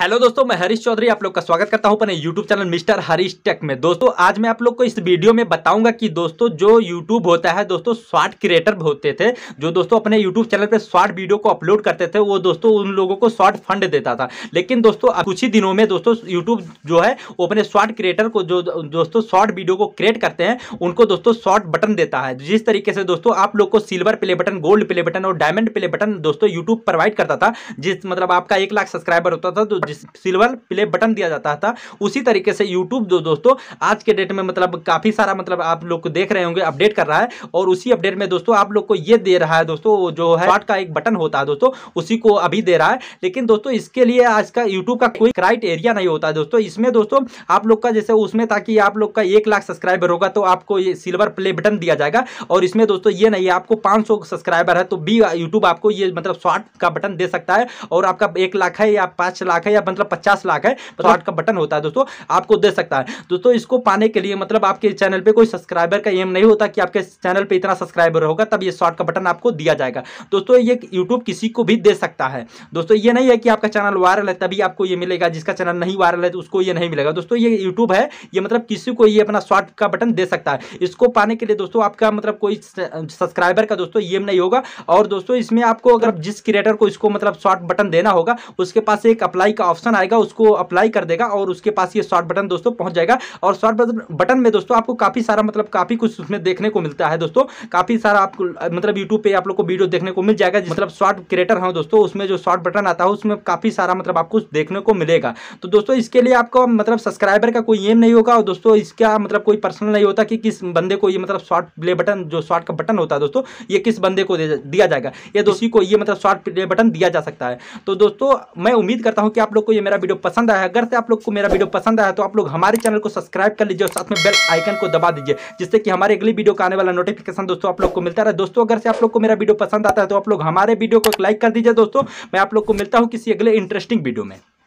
hello दोस्तों मैं हरीश चौधरी आप लोग का स्वागत करता हूं अपने YouTube channel mister Harish tech में दोस्तों आज मैं आप लोग को इस वीडियो में बताऊंगा कि दोस्तों जो यूट्यूब होता है दोस्तों शॉर्ट क्रिएटर होते थे जो दोस्तों अपने यूट्यूब चैनल पे शॉर्ट वीडियो को अपलोड करते थे वो दोस्तों उन लोगों को शॉर्ट फंड देता था लेकिन दोस्तों कुछ ही दिनों में दोस्तों यूट्यूब जो है वो अपने शॉर्ट क्रिएटर को जो दोस्तों शॉर्ट वीडियो को क्रिएट करते हैं उनको दोस्तों शॉर्ट बटन देता है जिस तरीके से दोस्तों आप लोग को silver play button gold play button और डायमंड प्ले बटन दोस्तों यूट्यूब प्रोवाइड करता था जिस मतलब आपका एक लाख सब्सक्राइबर होता था तो जिस सिल्वर प्ले बटन दिया जाता था उसी तरीके से यूट्यूब जो दोस्तों आज के डेट में मतलब काफ़ी सारा मतलब आप लोग को देख रहे होंगे अपडेट कर रहा है और उसी अपडेट में दोस्तों आप लोग को ये दे रहा है दोस्तों जो है शॉर्ट का एक बटन होता है दोस्तों उसी को अभी दे रहा है लेकिन दोस्तों इसके लिए आज का यूट्यूब का कोई क्राइट एरिया नहीं होता दोस्तों इसमें दोस्तों आप लोग का जैसे उसमें ताकि आप लोग का एक लाख सब्सक्राइबर होगा तो आपको ये सिल्वर प्ले बटन दिया जाएगा और इसमें दोस्तों ये नहीं है आपको 500 सब्सक्राइबर है तो भी यूट्यूब आपको ये मतलब शॉर्ट का बटन दे सकता है और आपका एक लाख है या पांच लाख है या मतलब पचास लाख है तो हार्ट मतलब का बटन होता है दोस्तों आपको दे सकता है दोस्तों इसको पाने के लिए मतलब आपके चैनल पर कोई सब्सक्राइबर का एम नहीं होता कि आपके चैनल पर इतना सब्सक्राइबर होगा तब ये शॉर्ट का बटन आपको दिया जाएगा दोस्तों ये यूट्यूब किसी को भी दे सकता है दोस्तों ये नहीं है कि आपका चैनल वायरल है तभी आपको ये मिलेगा जिसका चैनल नहीं वायरल है तो उसको ये नहीं मिलेगा दोस्तों ये यूट्यूब है ये मतलब किसी को ये अपना शॉर्ट का बटन दे सकता है इसको पाने के लिए दोस्तों आपका मतलब कोई सब्सक्राइबर का दोस्तों ये नहीं होगा और दोस्तों इसमें आपको अगर जिस क्रिएटर को इसको मतलब शॉर्ट बटन देना होगा उसके पास एक अप्लाई का ऑप्शन आएगा उसको अप्लाई कर देगा और उसके पास ये शॉर्ट बटन दोस्तों पहुंच जाएगा और शॉर्ट बटन में दोस्तों आपको काफ़ी सारा मतलब काफ़ी कुछ उसमें देखने को मिलता है दोस्तों काफ़ी सारा आपको मतलब यूट्यूब पे आप लोग को वीडियो देखने को मिल जाएगा मतलब शॉर्ट क्रिएटर हो दोस्तों उसमें जो शॉर्ट बटन आता है उसमें काफ़ी सारा मतलब आपको देखने को मिलेगा तो दोस्तों इसके लिए आपको मतलब सब्सक्राइबर का कोई एम नहीं होगा और दोस्तों इसका मतलब कोई पर्सनल नहीं होता कि किस बंदे को ये मतलब शॉर्ट प्ले बटन जो शॉर्ट का बटन होता है दोस्तों ये किस बंदे को दिया जाएगा या दोस्ती को ये मतलब शॉर्ट प्ले बटन दिया जा सकता है तो दोस्तों मैं उम्मीद करता हूँ कि आप आप लोग को ये मेरा वीडियो पसंद आया अगर से आप लोग को मेरा वीडियो पसंद आया तो आप लोग हमारे चैनल को सब्सक्राइब कर लीजिए और साथ में बेल आइकन को दबा दीजिए जिससे कि हमारे अगली वीडियो का आने वाला नोटिफिकेशन दोस्तों आप लोग को मिलता रहे दोस्तों अगर से आप लोग को मेरा वीडियो पसंद आता है तो आप लोग हमारे वीडियो को लाइक कर दीजिए दोस्तों मैं आप लोग को मिलता हूँ किसी अगले इंटरेस्टिंग वीडियो में